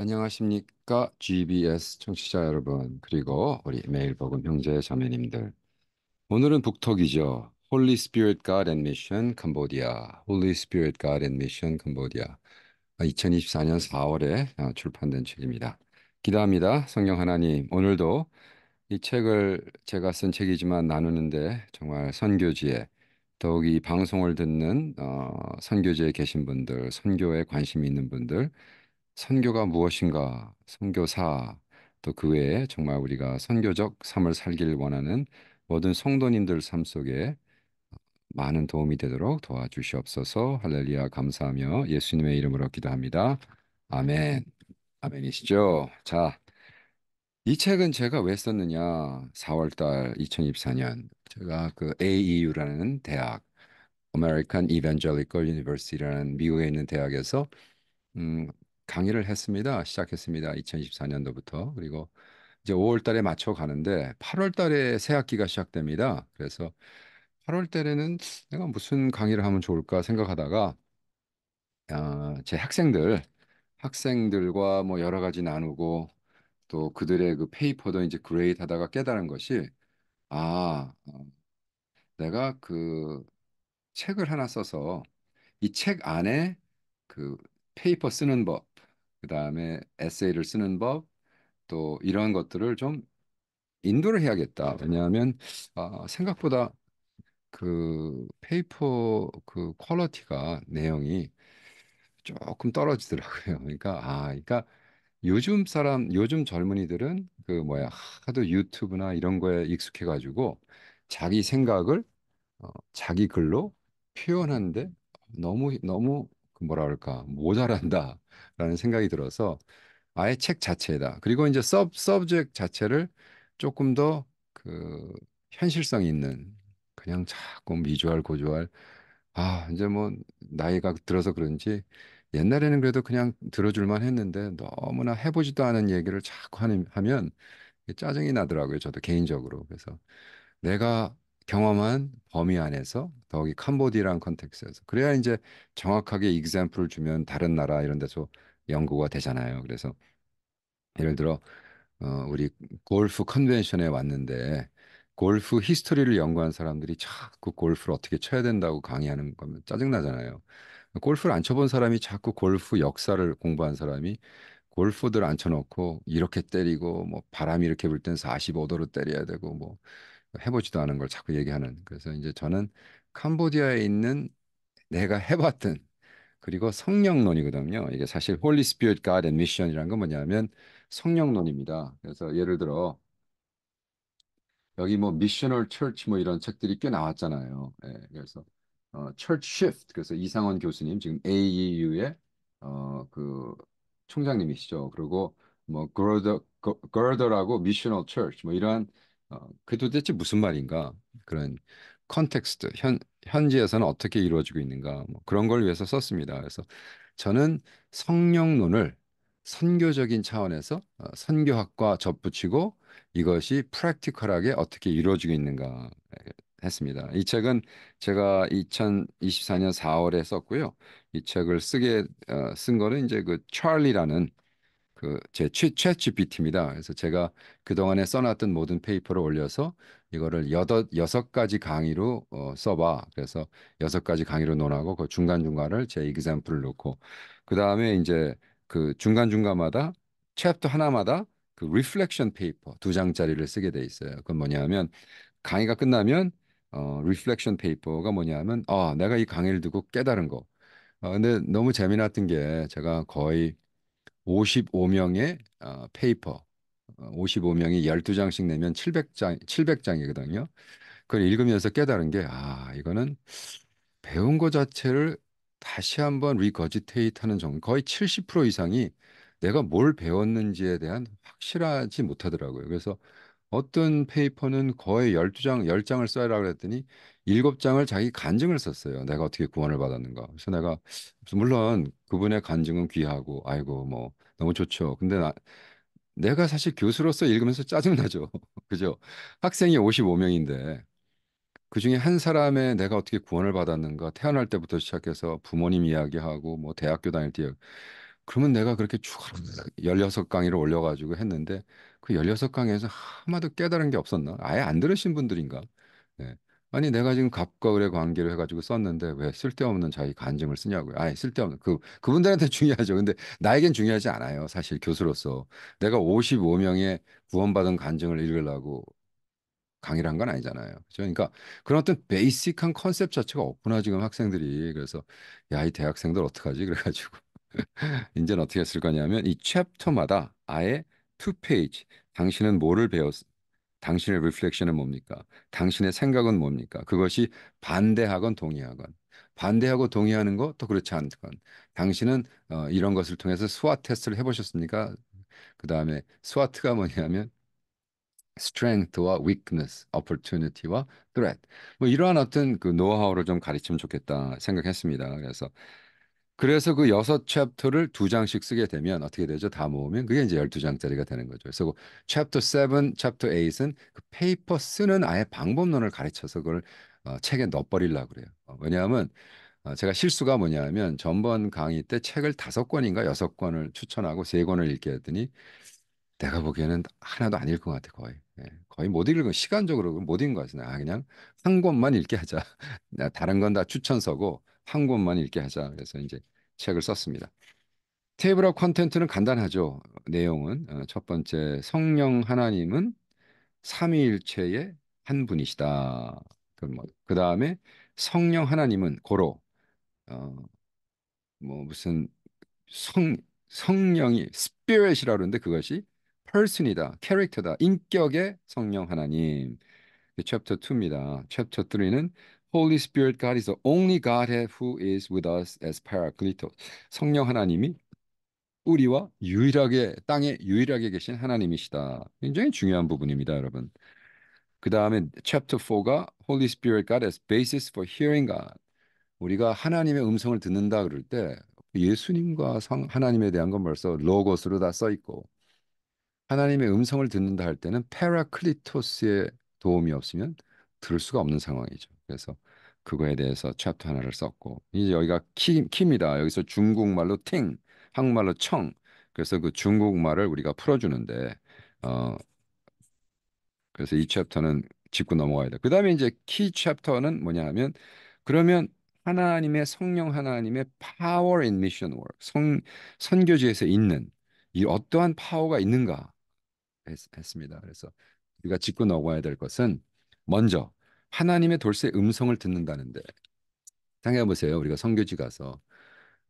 안녕하십니까 GBS 청취자 여러분 그리고 우리 매일복음 형제 자매님들 오늘은 북톡이죠 Holy Spirit God and Mission 캄보디아 Holy Spirit God and Mission 캄보디아 2024년 4월에 출판된 책입니다 기도합니다 성경 하나님 오늘도 이 책을 제가 쓴 책이지만 나누는데 정말 선교지에 더욱 이 방송을 듣는 어, 선교지에 계신 분들 선교에 관심 이 있는 분들 선교가 무엇인가, 선교사, 또 그 외에 정말 우리가 선교적 삶을 살길 원하는 모든 성도님들 삶 속에 많은 도움이 되도록 도와주시옵소서 할렐루야 감사하며 예수님의 이름으로 기도합니다. 아멘. 아멘이시죠? 자, 이 책은 제가 왜 썼느냐? 4월달 2024년 제가 그 AEU라는 대학, American Evangelical University라는 미국에 있는 대학에서 음, 강의를 했습니다. 시작했습니다. 2024년도부터. 그리고 이제 5월 달에 맞춰 가는데 8월 달에 새 학기가 시작됩니다. 그래서 8월 달에는 내가 무슨 강의를 하면 좋을까 생각하다가 아제 학생들 학생들과 뭐 여러 가지 나누고 또 그들의 그 페이퍼도 이제 그레이드 하다가 깨달은 것이 아 어, 내가 그 책을 하나 써서 이 책 안에 그 페이퍼 쓰는 법그 다음에 에세이를 쓰는 법, 또 이런 것들을 좀 인도를 해야겠다. 왜냐하면 아, 생각보다 그 페이퍼 그 퀄러티가 내용이 조금 떨어지더라고요. 그러니까 아, 그러니까 요즘 사람, 요즘 젊은이들은 그 뭐야 하도 유튜브나 이런 거에 익숙해가지고 자기 생각을 어, 자기 글로 표현하는데 너무 너무 그 뭐라 그럴까 모자란다. 라는 생각이 들어서 아예 책 자체에다 그리고 이제 서브 서브젝 자체를 조금 더 그 현실성 있는 그냥 자꾸 미주알 고주알 아 이제 뭐 나이가 들어서 그런지 옛날에는 그래도 그냥 들어줄만 했는데 너무나 해보지도 않은 얘기를 자꾸 하면 짜증이 나더라고요 저도 개인적으로 그래서 내가 경험한 범위 안에서 더욱이 캄보디라는 컨텍스에서 그래야 이제 정확하게 이그샘플을 주면 다른 나라 이런 데서 연구가 되잖아요. 그래서 예를 들어 어, 우리 골프 컨벤션에 왔는데 골프 히스토리를 연구한 사람들이 자꾸 골프를 어떻게 쳐야 된다고 강의하는 거면 짜증나잖아요. 골프를 안 쳐본 사람이 자꾸 골프 역사를 공부한 사람이 골프들 안쳐놓고 이렇게 때리고 뭐 바람이 이렇게 불땐 45도로 때려야 되고 뭐 해보지도 않은 걸 자꾸 얘기하는 그래서 이제 저는 캄보디아에 있는 내가 해봤던 그리고 성령론이거든요. 이게 사실 Holy Spirit, God, and Mission이라는 건 뭐냐면 성령론입니다. 그래서 예를 들어 여기 뭐 미셔널 철치 뭐 이런 책들이 꽤 나왔잖아요. 예, 그래서 어, 철치 쉬프트 그래서 이상원 교수님 지금 AEU의 어, 그 총장님이시죠. 그리고 뭐 거더 거더라고 미셔널 철치 뭐 이러한 어, 그 도대체 무슨 말인가 그런 컨텍스트 현 현지에서는 어떻게 이루어지고 있는가 뭐 그런 걸 위해서 썼습니다. 그래서 저는 성령론을 선교적인 차원에서 어, 선교학과 접붙이고 이것이 프랙티컬하게 어떻게 이루어지고 있는가 했습니다. 이 책은 제가 2024년 4월에 썼고요. 이 책을 쓰게 어, 쓴 거는 이제 그 찰리라는 그제 최최 GPT입니다. 그래서 제가 그동안에 써놨던 모든 페이퍼를 올려서 이거를 여덟 여섯 가지 강의로 어, 써봐. 그래서 여섯 가지 강의로 논하고 그 중간 중간을 제 이그샘플을 놓고 그 다음에 이제 그 중간 중간마다 챕터 하나마다 그 reflection paper 두 장짜리를 쓰게 돼 있어요. 그건 뭐냐면 강의가 끝나면 어 reflection p a p e r 가 뭐냐면 아 내가 이 강의를 듣고 깨달은 거. 아, 근데 너무 재미났던 게 제가 거의 55명의 어, 페이퍼, 55명이 어, 12장씩 내면 700장, 700장이거든요. 그걸 읽으면서 깨달은 게, 아, 이거는 배운 거 자체를 다시 한번 리거지테이트 하는 정도, 거의 70% 이상이 내가 뭘 배웠는지에 대한 확실하지 못하더라고요. 그래서 어떤 페이퍼는 거의 12장, 10장을 써라 야 그랬더니 일곱 장을 자기 간증을 썼어요. 내가 어떻게 구원을 받았는가. 그래서 내가 물론 그분의 간증은 귀하고 아이고 뭐 너무 좋죠. 근데 나, 내가 사실 교수로서 읽으면서 짜증나죠. 그죠? 학생이 55명인데 그중에 한 사람의 내가 어떻게 구원을 받았는가 태어날 때부터 시작해서 부모님 이야기하고 뭐 대학교 다닐 때 그러면 내가 그렇게 쭉 16강의를 올려 가지고 했는데 그 16강의에서 하나도 깨달은 게 없었나? 아예 안 들으신 분들인가? 네. 아니 내가 지금 갑과 을의 관계를 해가지고 썼는데 왜 쓸데없는 자기 간증을 쓰냐고요. 아니 쓸데없는 그 그분들한테 중요하죠. 근데 나에겐 중요하지 않아요. 사실 교수로서 내가 55명의 구원받은 간증을 읽으려고 강의를 한 건 아니잖아요. 그렇죠? 그러니까 그런 어떤 베이직한 컨셉 자체가 없구나 지금 학생들이 그래서 야 이 대학생들 어떡하지 그래가지고 이제는 어떻게 쓸 거냐면 이 챕터마다 아예 투 페이지 당신은 뭐를 배웠 당신의 리플렉션은 뭡니까? 당신의 생각은 뭡니까? 그것이 반대하건 동의하건 반대하고 동의하는 것또 그렇지 않건 당신은 어, 이런 것을 통해서 스와 테스트를 해보셨습니까? 그 다음에 스와트가 뭐냐면 strength와 weakness, opportunity와 threat 뭐 이러한 어떤 그 노하우를 좀 가르치면 좋겠다 생각했습니다. 그래서 그래서 그 여섯 챕터를 두 장씩 쓰게 되면 어떻게 되죠? 다 모으면 그게 이제 열두 장짜리가 되는 거죠. 그래서 그 챕터 7, 챕터 8은 그 페이퍼 쓰는 아예 방법론을 가르쳐서 그걸 어, 책에 넣어버리려고 그래요. 어, 왜냐하면 어, 제가 실수가 뭐냐면 전번 강의 때 책을 다섯 권인가 여섯 권을 추천하고 세 권을 읽게 했더니 내가 보기에는 하나도 안 읽은 것 같아 거의. 네. 거의 못 읽은 시간적으로 못 읽은 것 같아요. 아 그냥 한 권만 읽게 하자. 다른 건 다 추천서고 한 권만 읽게 하자. 그래서 이제 책을 썼습니다. 테이블업 콘텐츠는 간단하죠. 내용은 어, 첫 번째 성령 하나님은 삼위일체의 한 분이시다. 그, 뭐, 그 다음에 성령 하나님은 고로 어, 뭐 무슨 성 성령이 스피릿이라 그러는데 그것이 펄슨이다, 캐릭터다, 인격의 성령 하나님. 챕터 2입니다. 챕터 3는 Holy Spirit, God is the only Godhead who is with us as Paracletos. 성령 하나님이 우리와 유일하게 땅에 유일하게 계신 하나님이시다. 굉장히 중요한 부분입니다, 여러분. 그 다음에 챕터 4가 Holy Spirit God as basis for hearing God. 우리가 하나님의 음성을 듣는다 그럴 때 예수님과 성, 하나님에 대한 건 벌써 로고스로 다 써 있고 하나님의 음성을 듣는다 할 때는 페라클리토스의 도움이 없으면 들을 수가 없는 상황이죠. 그래서 그거에 대해서 챕터 하나를 썼고 이제 여기가 키, 키입니다. 여기서 중국말로 팅, 한국말로 청. 그래서 그 중국말을 우리가 풀어주는데 어 그래서 이 챕터는 짚고 넘어가야 돼. 그 다음에 이제 키 챕터는 뭐냐 하면 그러면 하나님의 성령 하나님의 power in mission work 성, 선교지에서 있는 이 어떠한 파워가 있는가 했, 습니다 그래서 우리가 짚고 넘어가야 될 것은 먼저 하나님의 돌쇠 음성을 듣는다는데 생각해 보세요. 우리가 성교지 가서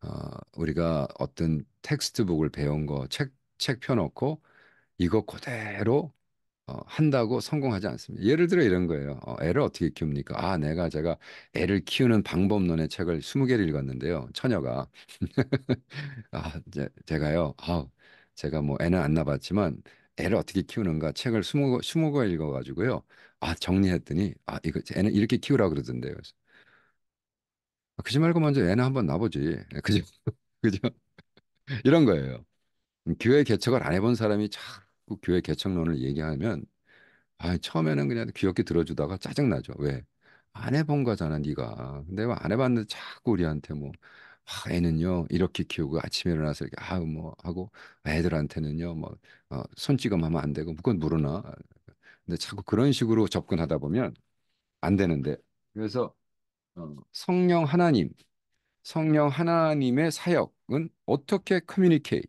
어, 우리가 어떤 텍스트북을 배운 거 책 책 펴놓고 이거 그대로 어, 한다고 성공하지 않습니다. 예를 들어 이런 거예요. 어, 애를 어떻게 키웁니까? 아, 내가 제가 애를 키우는 방법론의 책을 20개를 읽었는데요. 처녀가 아, 제, 제가요. 아, 제가 뭐 애는 안 낳았지만 애를 어떻게 키우는가 책을 스무 20, 20권 읽어가지고요. 아 정리했더니 아 이거 애는 이렇게 키우라 그러던데요. 그 아, 그지 말고 먼저 애는 한번 놔보지. 그죠? 예, 그죠? 이런 거예요. 음, 교회 개척을 안 해본 사람이 자꾸 교회 개척론을 얘기하면 아 처음에는 그냥 귀엽게 들어주다가 짜증나죠. 왜? 안 해본 거잖아, 네가. 근데 안 해봤는데 자꾸 우리한테 뭐 아, 애는요 이렇게 키우고 아침에 일어나서 이렇게 아 뭐 하고 애들한테는요 뭐 어, 손찌검하면 안 되고 그건 물어나 근데 자꾸 그런 식으로 접근하다 보면 안 되는데 그래서 어, 성령 하나님 성령 하나님의 사역은 어떻게 커뮤니케이트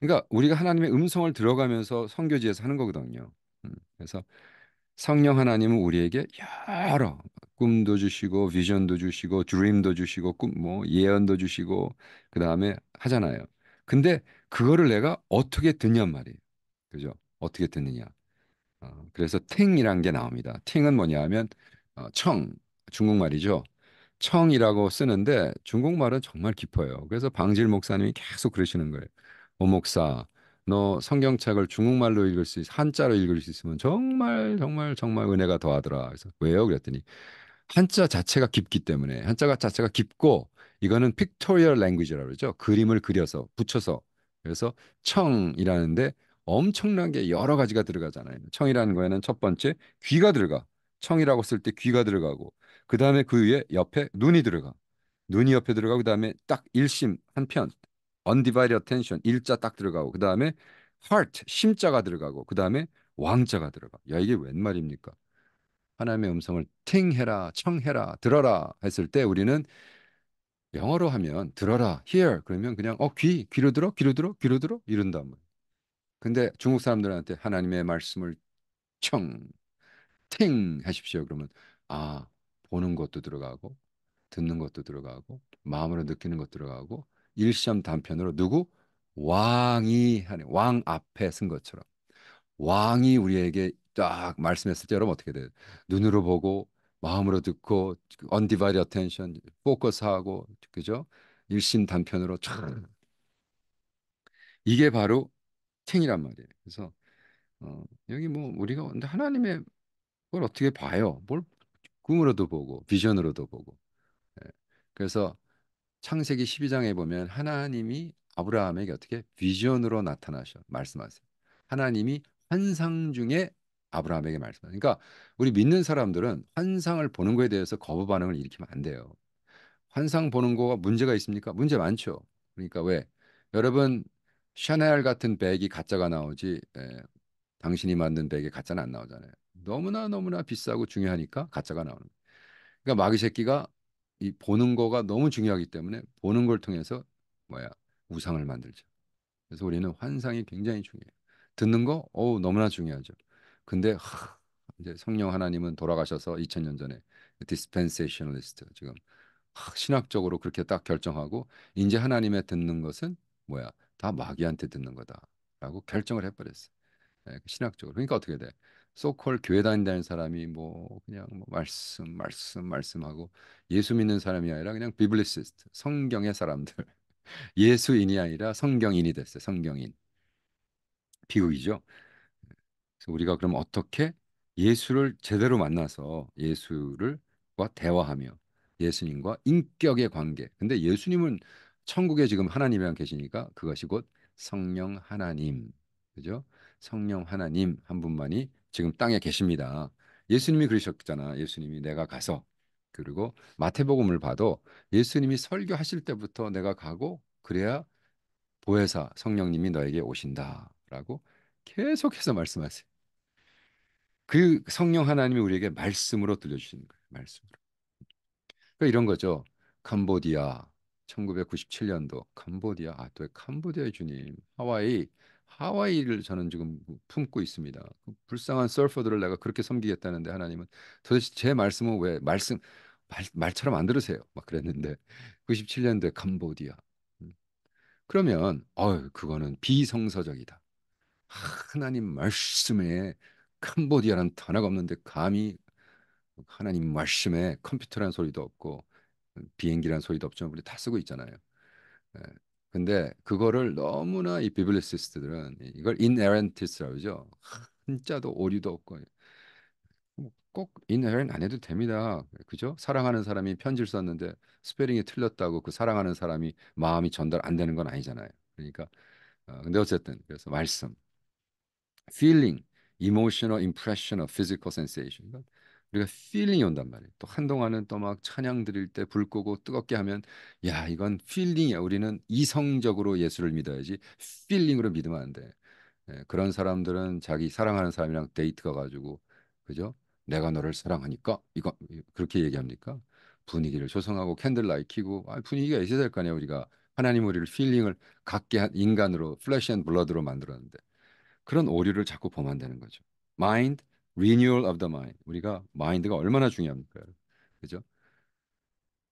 그러니까 우리가 하나님의 음성을 들어가면서 성교지에서 하는 거거든요. 음, 그래서 성령 하나님은 우리에게 여러 꿈도 주시고 비전도 주시고 드림도 주시고 꿈 뭐 예언도 주시고 그 다음에 하잖아요. 근데 그거를 내가 어떻게 듣냔 말이에요. 그죠? 어떻게 듣느냐. 어, 그래서 탱이란 게 나옵니다. 탱은 뭐냐 하면 어, 청 중국말이죠. 청이라고 쓰는데 중국말은 정말 깊어요. 그래서 방질 목사님이 계속 그러시는 거예요. 오 목사 너 성경책을 중국말로 읽을 수 있, 한자로 읽을 수 있으면 정말 정말 정말 은혜가 더하더라. 그래서 왜요? 그랬더니 한자 자체가 깊기 때문에 한자가 자체가 깊고 이거는 픽토리얼 랭귀지라고 그러죠. 그림을 그려서 붙여서 그래서 청이라는데 엄청난 게 여러 가지가 들어가잖아요. 청이라는 거에는 첫 번째 귀가 들어가. 청이라고 쓸 때 귀가 들어가고 그다음에 그 위에 옆에 눈이 들어가. 눈이 옆에 들어가고 그다음에 딱 일심 한편 undivided attention 일자 딱 들어가고 그 다음에 heart 심자가 들어가고 그 다음에 왕자가 들어가. 야 이게 웬 말입니까? 하나님의 음성을 팅해라, 청해라, 들어라 했을 때 우리는 영어로 하면 들어라, hear 그러면 그냥 어 귀, 귀로 들어, 귀로 들어, 귀로 들어 이런단 말이야. 근데 중국 사람들한테 하나님의 말씀을 청, 팅 하십시오 그러면 아 보는 것도 들어가고 듣는 것도 들어가고 마음으로 느끼는 것도 들어가고 일시험 단편으로 누구? 왕이 하는 왕 앞에 쓴 것처럼 왕이 우리에게 딱 말씀했을 때 여러분 어떻게 돼요? 눈으로 보고 마음으로 듣고 언디바이드 어텐션 포커스하고 그죠? 일심 단편으로 촥 이게 바로 팅이란 말이에요. 그래서 어, 여기 뭐 우리가 근데 하나님의 걸 어떻게 봐요? 뭘 꿈으로도 보고 비전으로도 보고 예. 그래서 창세기 12장에 보면 하나님이 아브라함에게 어떻게 비전으로 나타나셔 말씀하세요. 하나님이 환상 중에 아브라함에게 말씀하세요. 그러니까 우리 믿는 사람들은 환상을 보는 거에 대해서 거부 반응을 일으키면 안 돼요. 환상 보는 거가 문제가 있습니까? 문제 많죠. 그러니까 왜 여러분 샤넬 같은 백이 가짜가 나오지 에, 예, 당신이 만든 백에 가짜는 안 나오잖아요. 너무나 너무나 비싸고 중요하니까 가짜가 나오는 거예요. 그러니까 마귀 새끼가 이 보는 거가 너무 중요하기 때문에 보는 걸 통해서 뭐야 우상을 만들죠. 그래서 우리는 환상이 굉장히 중요해요. 듣는 거 어우 너무나 중요하죠. 근데 하, 이제 성령 하나님은 돌아가셔서 2000년 전에 디스펜세이셔널리스트 지금 하, 신학적으로 그렇게 딱 결정하고 이제 하나님의 듣는 것은 뭐야 다 마귀한테 듣는 거다라고 결정을 해버렸어요. 예, 신학적으로 그러니까 어떻게 돼? 소콜 교회 다닌다는 사람이 뭐 그냥 뭐 말씀 말씀 말씀하고 예수 믿는 사람이 아니라 그냥 비블리시스트 성경의 사람들 예수인이 아니라 성경인이 됐어요 성경인 비극이죠 그래서 우리가 그럼 어떻게 예수를 제대로 만나서 예수를 과 대화하며 예수님과 인격의 관계 근데 예수님은 천국에 지금 하나님이랑 계시니까 그것이 곧 성령 하나님 그죠 성령 하나님 한 분만이 지금 땅에 계십니다. 예수님이 그러셨잖아. 예수님이 내가 가서 그리고 마태복음을 봐도 예수님이 설교하실 때부터 내가 가고 그래야 보혜사 성령님이 너에게 오신다라고 계속해서 말씀하세요. 그 성령 하나님이 우리에게 말씀으로 들려주시는 거예요. 말씀으로. 그러니까 이런 거죠. 캄보디아 1997년도 캄보디아 아 또 캄보디아의 주님 하와이 하와이를 저는 지금 품고 있습니다. 그 불쌍한 서퍼들을 내가 그렇게 섬기겠다는데 하나님은 도대체 제 말씀은 왜 말씀 말, 말처럼 안 들으세요? 막 그랬는데 97년도에 캄보디아. 음. 그러면 어유 그거는 비성서적이다. 하나님 말씀에 캄보디아란 단어가 없는데 감히 하나님 말씀에 컴퓨터란 소리도 없고 음, 비행기란 소리도 없지만 우리 다 쓰고 있잖아요. 예. 근데 그거를 너무나 이 비블리시스트들은 이걸 i n h e r e n t i 라고하죠 한자도 오류도 없고 뭐 꼭 i n e r e n t 안 해도 됩니다. 그죠? 사랑하는 사람이 편지를 썼는데 스페링이 틀렸다고 그 사랑하는 사람이 마음이 전달 안 되는 건 아니잖아요. 그러니까 어, 근데 어쨌든 그래서 말씀 feeling, emotional impression of physical sensation 우리가 필링이 온단 말이에요. 또 한동안은 또 막 찬양 드릴 때 불 끄고 뜨겁게 하면 야 이건 필링이야. 우리는 이성적으로 예수를 믿어야지 필링으로 믿으면 안 돼. 예, 그런 사람들은 자기 사랑하는 사람이랑 데이트가 가지고 그죠? 내가 너를 사랑하니까 이거 그렇게 얘기합니까? 분위기를 조성하고 캔들라이 켜고 아, 분위기가 있어야 될거 아니야 우리가 하나님 우리를 필링을 갖게 한 인간으로 플래시 앤 블러드로 만들었는데 그런 오류를 자꾸 범한다는 거죠. 마인드 renewal of the mind. 우리가 마인드가 얼마나 중요합니까? 그죠?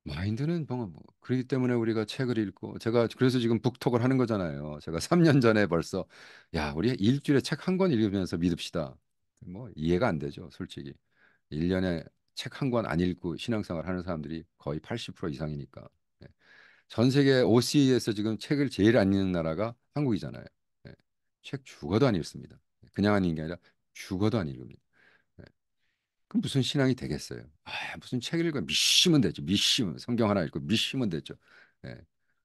마인드는 뭔가 뭐그러기 때문에 우리가 책을 읽고 제가 그래서 지금 북톡을 하는 거잖아요. 제가 3년 전에 벌써 야, 우리 일주일에 책 한 권 읽으면서 믿읍시다. 뭐 이해가 안 되죠, 솔직히. 1년에 책 한 권 안 읽고 신앙생활 하는 사람들이 거의 80% 이상이니까. 네. 전 세계 OC에서 지금 책을 제일 안 읽는 나라가 한국이잖아요. 네. 책 죽어도 안 읽습니다. 그냥 안 읽는 게 아니라 죽어도 안 읽습니다. 그 무슨 신앙이 되겠어요? 아, 무슨 책 읽고 미시면 되죠. 미시면 성경 하나 읽고 미시면 되죠. 예.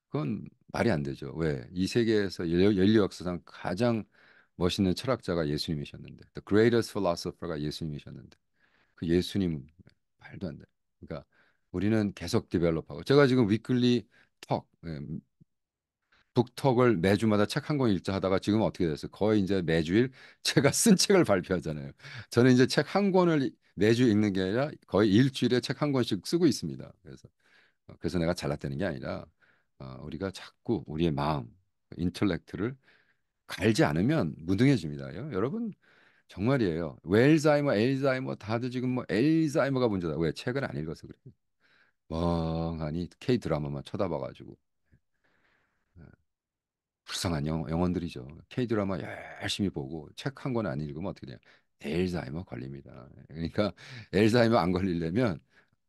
그건 말이 안 되죠. 왜? 이 세계에서 연료 역사상 가장 멋있는 철학자가 예수님이셨는데, the greatest philosopher가 예수님이셨는데, 그 예수님 말도 안 돼. 그러니까 우리는 계속 디벨롭하고 제가 지금 위클리 턱 예, 북턱을 음, 매주마다 책 한 권 읽자 하다가 지금 어떻게 됐어요? 거의 이제 매주일 제가 쓴 책을 발표하잖아요. 저는 이제 책 한 권을 매주 읽는 게 아니라 거의 일주일에 책 한 권씩 쓰고 있습니다. 그래서 어, 그래서 내가 잘났다는 게 아니라 어, 우리가 자꾸 우리의 마음, 인텔렉트를 갈지 않으면 무능해집니다. 여러분 정말이에요. 웰자이머, 엘자이머 다들 지금 뭐 엘자이머가 문제다. 왜 책을 안 읽어서 그래요. 멍하니 K 드라마만 쳐다봐가지고 예. 불쌍한 영, 영혼들이죠. K 드라마 열심히 보고 책 한 권 안 읽으면 어떻게 돼요? 엘사이머 걸립니다. 그러니까 엘사이머 안 걸리려면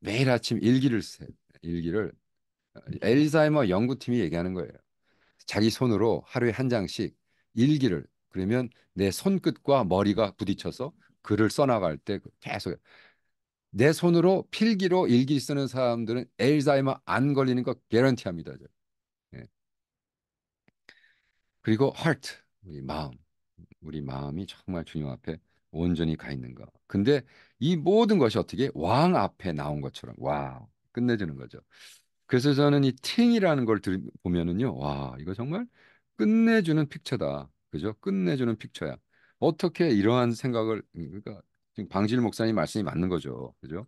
매일 아침 일기를 쓰세요. 일기를 엘사이머 연구팀이 얘기하는 거예요. 자기 손으로 하루에 한 장씩 일기를 그러면 내 손끝과 머리가 부딪혀서 글을 써나갈 때 그 계속 내 손으로 필기로 일기 쓰는 사람들은 엘사이머 안 걸리는 거 개런티합니다. 네. 예. 그리고 heart 우리 마음 우리 마음이 정말 주님 앞에 온전히 가 있는 거. 근데 이 모든 것이 어떻게 왕 앞에 나온 것처럼 와 끝내주는 거죠. 그래서 저는 이 팅이라는 걸 들, 보면은요, 와 이거 정말 끝내주는 픽처다, 그죠? 끝내주는 픽처야. 어떻게 이러한 생각을 그러니까 지금 방질 목사님 말씀이 맞는 거죠, 그죠?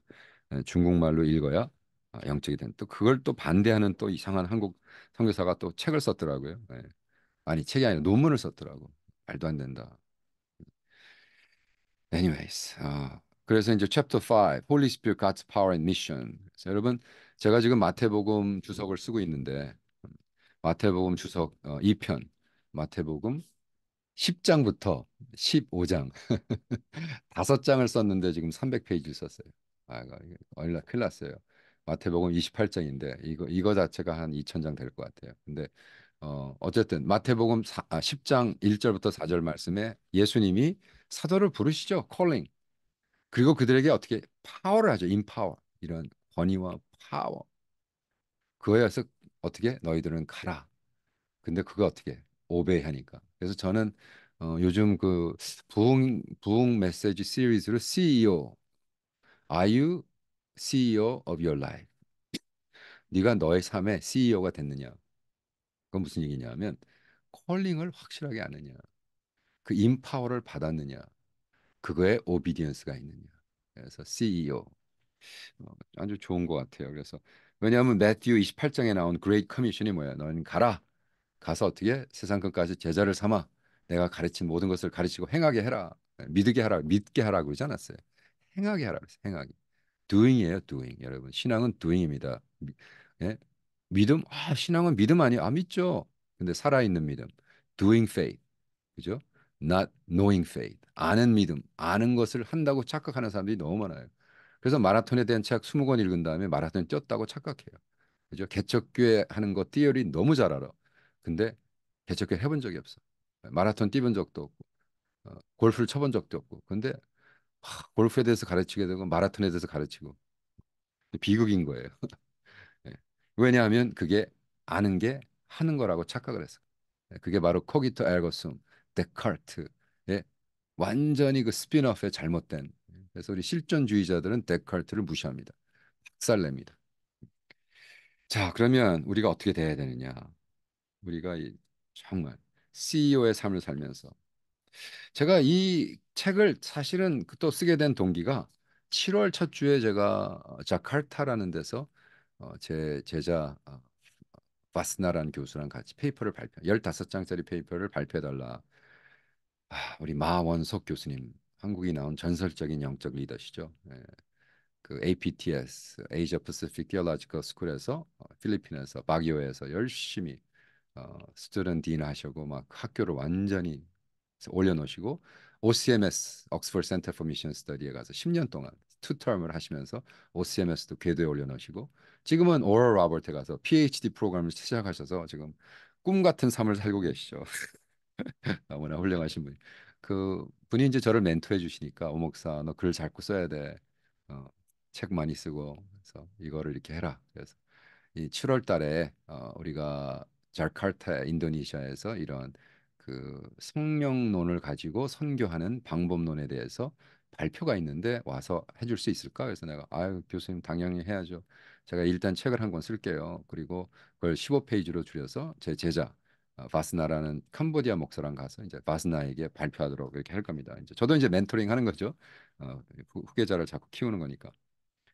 예, 중국말로 읽어야 아, 영적이 된. 또 그걸 또 반대하는 또 이상한 한국 선교사가 또 책을 썼더라고요. 예. 아니 책이 아니라 논문을 썼더라고. 말도 안 된다. Anyways, 어, 그래서 이제 챕터 5, Holy Spirit, God's Power and Mission. 그래서 여러분, 제가 지금 마태복음 주석을 쓰고 있는데 마태복음 주석 어, 2편, 마태복음 10장부터 15장, 다섯 장을 썼는데 지금 300페이지를 썼어요. 아, 이거, 이거 큰일 났어요. 마태복음 28장인데 이거 이거 자체가 한 2,000장 될 것 같아요. 근데 어, 어쨌든 마태복음 사, 아, 10장 1절부터 4절 말씀에 예수님이 사도를 부르시죠. 콜링. 그리고 그들에게 어떻게 파워를 하죠. 인파워. 이런 권위와 파워. 그거에서 어떻게 너희들은 가라. 근데 그거 어떻게 오베하니까. 그래서 저는 어, 요즘 그 부흥 부흥 메시지 시리즈로 CEO Are you CEO of your life? 네가 너의 삶의 CEO가 됐느냐? 그건 무슨 얘기냐면 컬링을 확실하게 아느냐. 그 인파워를 받았느냐 그거에 오비디언스가 있느냐 그래서 CEO 어, 아주 좋은 것 같아요 그래서 왜냐하면 매튜 28장에 나온 그레이트 커미션이 뭐야 너는 가라 가서 어떻게 세상 끝까지 제자를 삼아 내가 가르친 모든 것을 가르치고 행하게 해라 믿게 하라 믿게 하라 그러지 않았어요 행하게 하라 그랬어요 행하게 doing이에요 doing 여러분 신앙은 doing입니다 예? 믿음 아 신앙은 믿음 아니야 아 믿죠 근데 살아있는 믿음 doing faith 그죠 not knowing faith. 아는 믿음, 아는 것을 한다고 착각하는 사람들이 너무 많아요. 그래서 마라톤에 대한 책 20권 읽은 다음에 마라톤 뛰었다고 착각해요. 그죠? 개척교회 하는 거 띠어리 너무 잘 알아. 근데 개척교회 해본 적이 없어. 마라톤 뛰본 적도 없고 어, 골프를 쳐본 적도 없고. 근데 하, 골프에 대해서 가르치게 되고 마라톤에 대해서 가르치고 비극인 거예요. 네. 왜냐하면 그게 아는 게 하는 거라고 착각을 했어. 예, 그게 바로 코기토 알거숨 데카르트의 완전히 그 스피너프에 잘못된 그래서 우리 실존주의자들은 데카르트를 무시합니다. 박살냅니다. 자 그러면 우리가 어떻게 돼야 되느냐 우리가 이, 정말 CEO의 삶을 살면서 제가 이 책을 사실은 그 또 쓰게 된 동기가 7월 첫 주에 제가 어, 자카르타라는 데서 어, 제 제자 어, 바스나라는 교수랑 같이 페이퍼를 발표 15장짜리 페이퍼를 발표해달라 아, 우리 마원석 교수님 한국이 나온 전설적인 영적 리더시죠. 예. 그 APTS Asia Pacific Theological School에서 어, 필리핀에서 바기오에서 열심히 어, 스튜던 딘 하시고 막 학교를 완전히 올려놓으시고 OCMS Oxford Center for Mission Study에 가서 10년 동안 투텀을 하시면서 OCMS도 궤도에 올려놓으시고 지금은 오럴 로버트에 가서 PhD 프로그램을 시작하셔서 지금 꿈 같은 삶을 살고 계시죠. 너무나 훌륭하신 분. 그 분이 이제 저를 멘토해 주시니까 오목사 너글잘 써야 돼. 어, 책 많이 쓰고 그래서 이거를 이렇게 해라. 그래서 이 7월 달에 어, 우리가 자카르타 인도네시아에서 이런 그 성령론을 가지고 선교하는 방법론에 대해서 발표가 있는데 와서 해줄 수 있을까? 그래서 내가 아유 교수님 당연히 해야죠. 제가 일단 책을 한 권 쓸게요. 그리고 그걸 15페이지로 줄여서 제 제자 어, 바스나라는 캄보디아 목사랑 가서 이제 바스나에게 발표하도록 이렇게 할 겁니다. 이제 저도 이제 멘토링 하는 거죠. 어, 후계자를 자꾸 키우는 거니까.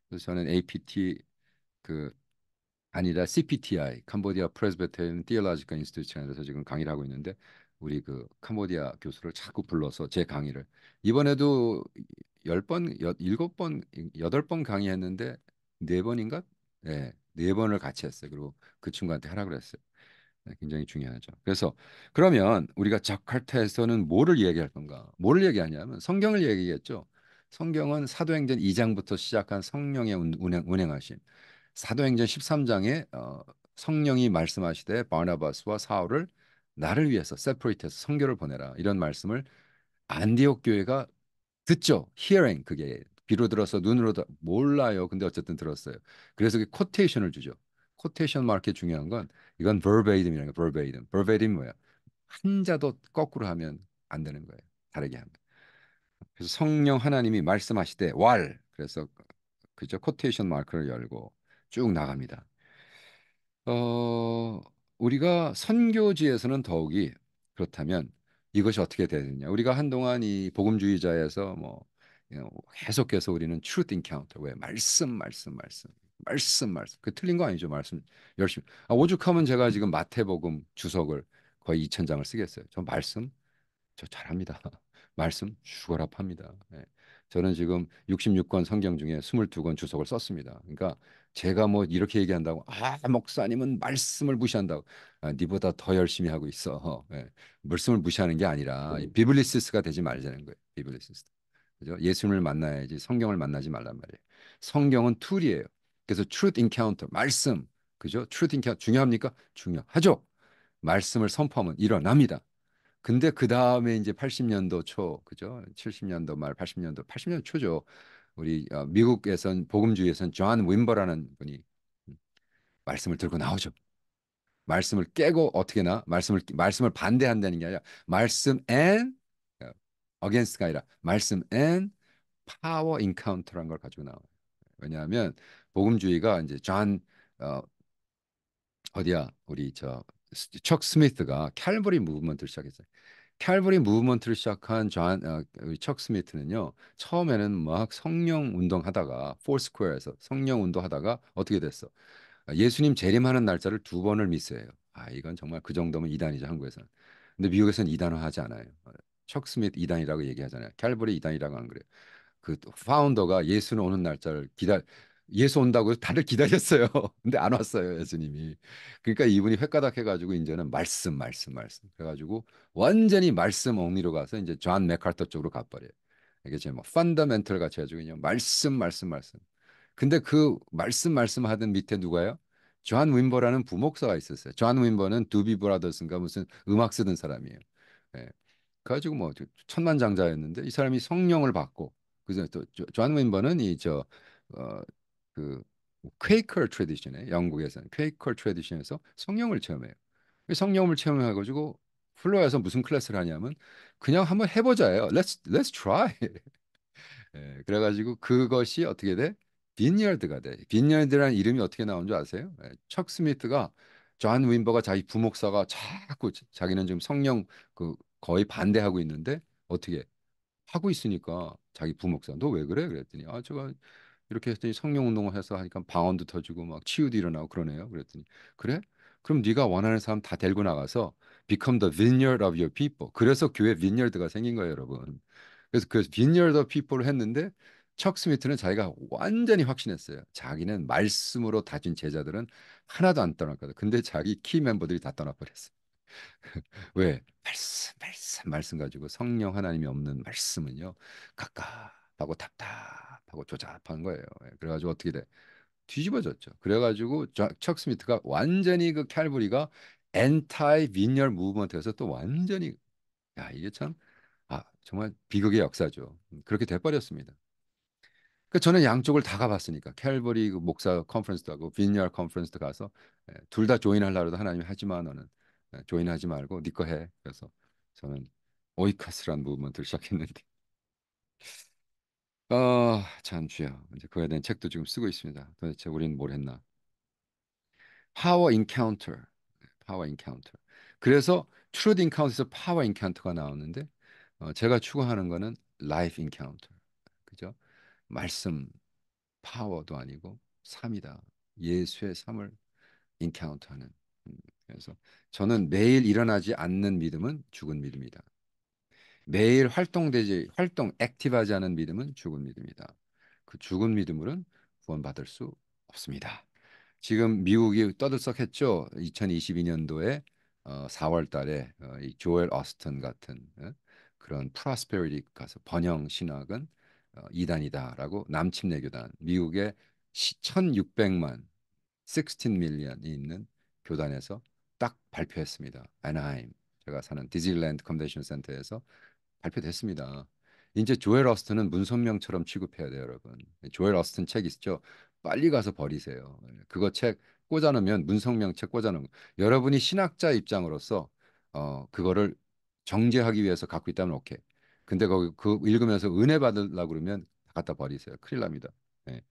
그래서 저는 APT 그 아니라 CPTI 캄보디아 프레스베테인 디얼라지컬 인스티튜션에서 지금 강의를 하고 있는데 우리 그 캄보디아 교수를 자꾸 불러서 제 강의를 이번에도 열번 일번여번 강의했는데 네 번인가? 네, 네 번을 같이 했어요. 그리고 그 친구한테 하라 그랬어요. 네, 굉장히 중요하죠. 그래서 그러면 우리가 자카르타에서는 뭐를 얘기할 건가? 뭐를 얘기하냐면 성경을 얘기했죠. 성경은 사도행전 2장부터 시작한 성령의 운행, 운행하심. 사도행전 13장에 어, 성령이 말씀하시되 바나바스와 사울을 나를 위해서 세퍼레이트해서 성교를 보내라 이런 말씀을 안디옥 교회가 듣죠. hearing 그게 비로 들어서 눈으로 몰라요. 근데 어쨌든 들었어요. 그래서 그 코테이션을 주죠. 코테이션 마크의 중요한 건 이건 verbatim이라는 거 verbatim. verbatim 뭐야? 한자도 거꾸로 하면 안 되는 거예요. 다르게 하면. 그래서 성령 하나님이 말씀하시되 왈 그래서 그죠 코테이션 마크를 열고 쭉 나갑니다. 어, 우리가 선교지에서는 더욱이 그렇다면 이것이 어떻게 되느냐. 우리가 한동안 이 복음주의자에서 뭐 어, 계속해서 우리는 truth encounter 왜 말씀 말씀 말씀 말씀 말씀 그 틀린 거 아니죠 말씀 열심히 아, 오죽하면 제가 지금 마태복음 주석을 거의 2천 장을 쓰겠어요 저 말씀 저 잘합니다 말씀 죽어라 팝니다 네. 저는 지금 66권 성경 중에 22권 주석을 썼습니다 그러니까 제가 뭐 이렇게 얘기한다고 아 목사님은 말씀을 무시한다고 아, 니보다 더 열심히 하고 있어 네. 말씀을 무시하는 게 아니라 음. 비블리시스가 되지 말자는 거예요 비블리시스 그죠 예수님을 만나야지 성경을 만나지 말란 말이에요 성경은 툴이에요 그래서 truth encounter 말씀 그죠? truth encounter 중요합니까? 중요하죠. 말씀을 선포하면 일어납니다. 근데 그 다음에 이제 80년도 초 그죠? 70년도 말 80년도 80년 초죠. 우리 어, 미국에선 복음주의에선 존 윈버라는 분이 음, 말씀을 들고 나오죠. 말씀을 깨고 어떻게나 말씀을 말씀을 반대한다는 게 아니라 말씀 and against가 아니라 말씀 and power encounter란 걸 가지고 나와요. 왜냐하면 복음주의가 이제 존 어, 어디야 우리 저 척 스미스가 캘버리 무브먼트를 시작했어요. 캘버리 무브먼트를 시작한 존, 어, 척 스미스는요 처음에는 막 성령 운동하다가 포스퀘어에서 성령 운동하다가 어떻게 됐어? 예수님 재림하는 날짜를 두 번을 미스해요. 아 이건 정말 그 정도면 이단이죠 한국에서는. 근데 미국에서는 이단화하지 않아요. 어, 척 스미스 이단이라고 얘기하잖아요. 캘버리 이단이라고 안 그래요. 그 파운더가 예수는 오는 날짜를 기다 예수 온다고 다들 기다렸어요. 근데 안 왔어요, 예수님이. 그러니까 이분이 횟가닥 해가지고 이제는 말씀, 말씀, 말씀. 그래가지고 완전히 말씀 엉리로 가서 이제 존 맥카터 쪽으로 가버려요. 이게 제뭐 펀더멘털 같이 해가지고 그냥 말씀, 말씀, 말씀. 근데 그 말씀, 말씀 하던 밑에 누가요? 존 윈버라는 부목사가 있었어요. 존 윈버는 두비 브라더스인가 무슨 음악 쓰던 사람이에요. 예. 그래가지고 뭐 천만장자였는데 이 사람이 성령을 받고 그래서 또존 윈버는 이 저 어, 그 퀘이컬 뭐 트레디션에 영국에서는 퀘이컬 트레디션에서 성령을 체험해요. 그 성령을 체험해 가지고 플로어에서 무슨 클래스를 하냐면 그냥 한번 해보자예요. Let's Let's try. 예, 그래가지고 그것이 어떻게 돼? 빈니얼드가 돼. 빈니얼드라는 이름이 어떻게 나온 줄 아세요? 예, 척 스미트가 존 윈버가 자기 부목사가 자꾸 자기는 지금 성령 그 거의 반대하고 있는데 어떻게 하고 있으니까 자기 부목사 너왜 그래? 그랬더니 아 제가 이렇게 했더니 성령 운동을 해서 하니까 방언도 터지고 막 치유도 일어나고 그러네요. 그랬더니 그래? 그럼 네가 원하는 사람 다 데리고 나가서 become the vineyard of your people. 그래서 교회 vineyard가 생긴 거예요, 여러분. 그래서 그 vineyard of people를 했는데 척 스미트는 자기가 완전히 확신했어요. 자기는 말씀으로 다진 제자들은 하나도 안 떠났거든. 근데 자기 키 멤버들이 다 떠나버렸어. 왜? 말씀, 말씀, 말씀 가지고 성령 하나님이 없는 말씀은요. 가까 답답하고 답답하고 조잡한 거예요. 예, 그래가지고 어떻게 돼? 뒤집어졌죠. 그래가지고 척 스미트가 완전히 그 캘브리가 엔타이 빈열 무브먼트에서 또 완전히 야 이게 참 아 정말 비극의 역사죠. 음, 그렇게 돼버렸습니다. 그 저는 양쪽을 다 가봤으니까 캘버리 그 목사 컨퍼런스도 하고 빈열 컨퍼런스도 가서 예, 둘다 조인하려고 하나님 이 하지마 너는 예, 조인하지 말고 니거 해. 그래서 저는 오이카스란 무브먼트를 시작했는데 아, 참주야 이제 그에 대한 책도 지금 쓰고 있습니다. 도대체 우리는 뭘 했나? 파워 인카운터. 파워 인카운터. 그래서 트루드 인카운터에서 파워 인카운터가 나오는데 어, 제가 추구하는 거는 라이프 인카운터. 그죠? 말씀 파워도 아니고 삶이다. 예수의 삶을 인카운터하는. 음, 그래서 저는 매일 일어나지 않는 믿음은 죽은 믿음이다. 매일 활동되지 활동 액티브하지 않은 믿음은 죽은 믿음이다. 그 죽은 믿음으로는 구원받을 수 없습니다. 지금 미국이 떠들썩했죠. 2022년도에 어, 4월 달에 어, 이 조엘 어스턴 같은 예? 그런 프로스페리티 가서 번영 신학은 어, 이단이다라고 남침내교단 미국의 1600만 16 밀리언이 있는 교단에서 딱 발표했습니다. 애나하임 제가 사는 디즈니랜드 컨벤션 센터에서 발표됐습니다. 이제 조엘 어스턴은 문선명처럼 취급해야 돼요, 여러분. 조엘 어스턴 책 있죠? 빨리 가서 버리세요. 그거 책 꽂아놓으면 문성명 책꽂아놓으 여러분이 신학자 입장으로서 어, 그거를 정제하기 위해서 갖고 있다면 오케이. 근데 거기 그 읽으면서 은혜 받으려고 그러면 갖다 버리세요. 큰일 납니다. 예.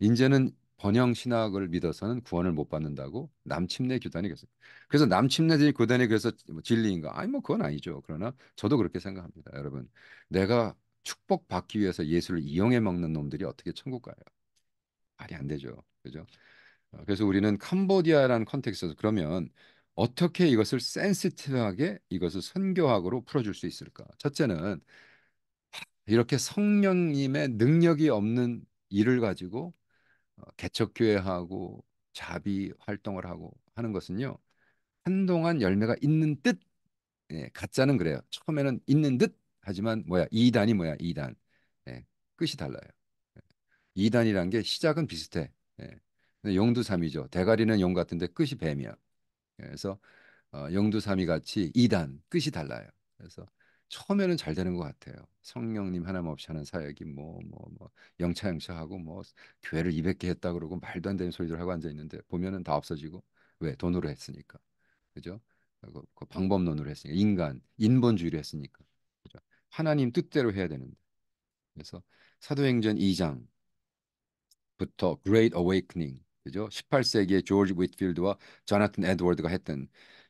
이제는 번영 신학을 믿어서는 구원을 못 받는다고 남침내 교단이 그랬어 그래서 남침내 교단이 그래서 뭐 진리인가? 아니 뭐 그건 아니죠. 그러나 저도 그렇게 생각합니다. 여러분, 내가 축복 받기 위해서 예수를 이용해 먹는 놈들이 어떻게 천국 가요? 말이 안 되죠. 그죠? 어, 그래서 우리는 캄보디아라는 컨텍스에서 그러면 어떻게 이것을 센시티브하게 이것을 선교학으로 풀어줄 수 있을까? 첫째는 이렇게 성령님의 능력이 없는 일을 가지고 어, 개척교회하고 자비 활동을 하고 하는 것은요 한동안 열매가 있는 듯 예, 가짜는 그래요 처음에는 있는 듯 하지만 뭐야 이단이 뭐야 이단 예, 끝이 달라요 예, 이단이란 게 시작은 비슷해 예, 용두삼이죠 대가리는 용 같은데 끝이 뱀이야 그래서 어, 용두삼이 같이 이단 끝이 달라요 그래서 처음에는 잘 되는 것 같아요. 성령님 하나없이 하는 사역이 뭐뭐뭐 뭐, 뭐, 영차영차하고 뭐 교회를 200개 했다 그러고 말도 안 되는 소리들 하고 앉아 있는데 보면은 다 없어지고 왜 돈으로 했으니까 그죠? 그, 그 방법론으로 했으니까 인간 인본주의로 했으니까 그죠? 하나님 뜻대로 해야 되는데 그래서 사도행전 2장부터 Great Awakening 그죠? 18세기에 조지 위트필드와 조나탄 에드워드가 했던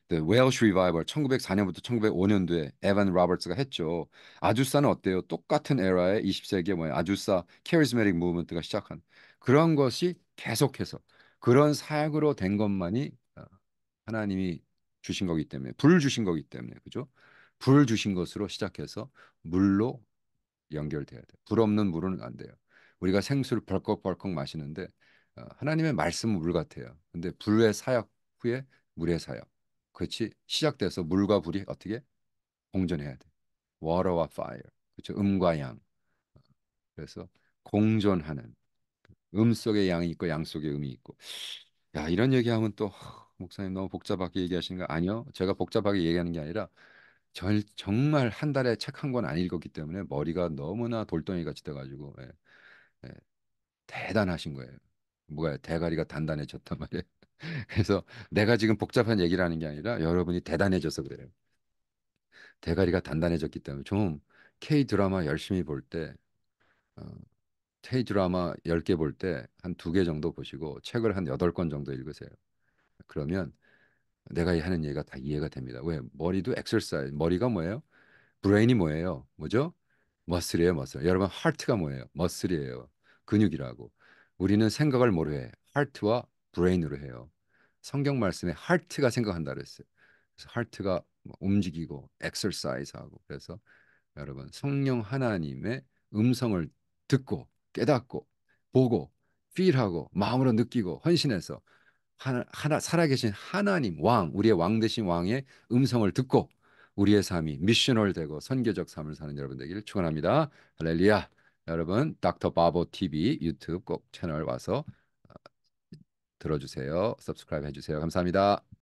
The Welsh Revival 1904년부터 1905년도에 에반 로버츠가 했죠. 아주사는 어때요? 똑같은 에라의 20세기에 뭐야 아주사 캐리스메릭 무브먼트가 시작한 그런 것이 계속해서 그런 사역으로 된 것만이 어, 하나님이 주신 거기 때문에 불 주신 거기 때문에 그죠? 불 주신 것으로 시작해서 물로 연결돼야 돼. 불 없는 물은 안 돼요. 우리가 생수를 벌컥벌컥 마시는데 어, 하나님의 말씀은 물 같아요. 근데 불의 사역 후에 물의 사역. 그렇지 시작돼서 물과 불이 어떻게 공존해야 돼. water와 fire. 그렇죠. 음과 양. 그래서 공존하는 음 속에 양이 있고 양 속에 음이 있고. 야, 이런 얘기하면 또 목사님 너무 복잡하게 얘기하시는 거 아니요. 제가 복잡하게 얘기하는 게 아니라 절, 정말 한 달에 책 한 권 안 읽었기 때문에 머리가 너무나 돌덩이 같이 돼가지고 예, 예, 대단하신 거예요. 뭐가 대가리가 단단해졌단 말이에요. 그래서 내가 지금 복잡한 얘기를 하는 게 아니라 여러분이 대단해져서 그래요. 대가리가 단단해졌기 때문에 좀 K 드라마 열심히 볼 때, 어, K 드라마 10개 볼 때 한 두 개 정도 보시고 책을 한 8권 정도 읽으세요. 그러면 내가 하는 얘기가 다 이해가 됩니다. 왜? 머리도 엑셀사이즈. 머리가 뭐예요? 브레인이 뭐예요? 뭐죠? 머슬이에요, 머슬. 여러분, 하트가 뭐예요? 머슬이에요. 근육이라고. 우리는 생각을 뭐로 해? 하트와 브레인으로 해요. 성경 말씀에 하트가 생각한다 그랬어요. 그래서 하트가 뭐 움직이고 엑서사이즈하고 그래서 여러분 성령 하나님의 음성을 듣고 깨닫고 보고 필하고 마음으로 느끼고 헌신해서 하나, 하나 살아계신 하나님 왕 우리의 왕 대신 왕의 음성을 듣고 우리의 삶이 미션널 되고 선교적 삶을 사는 여러분 되기를 축원합니다. 할렐루야. 여러분 닥터 바보 TV 유튜브 꼭 채널 와서 들어주세요. subscribe 해주세요. 감사합니다.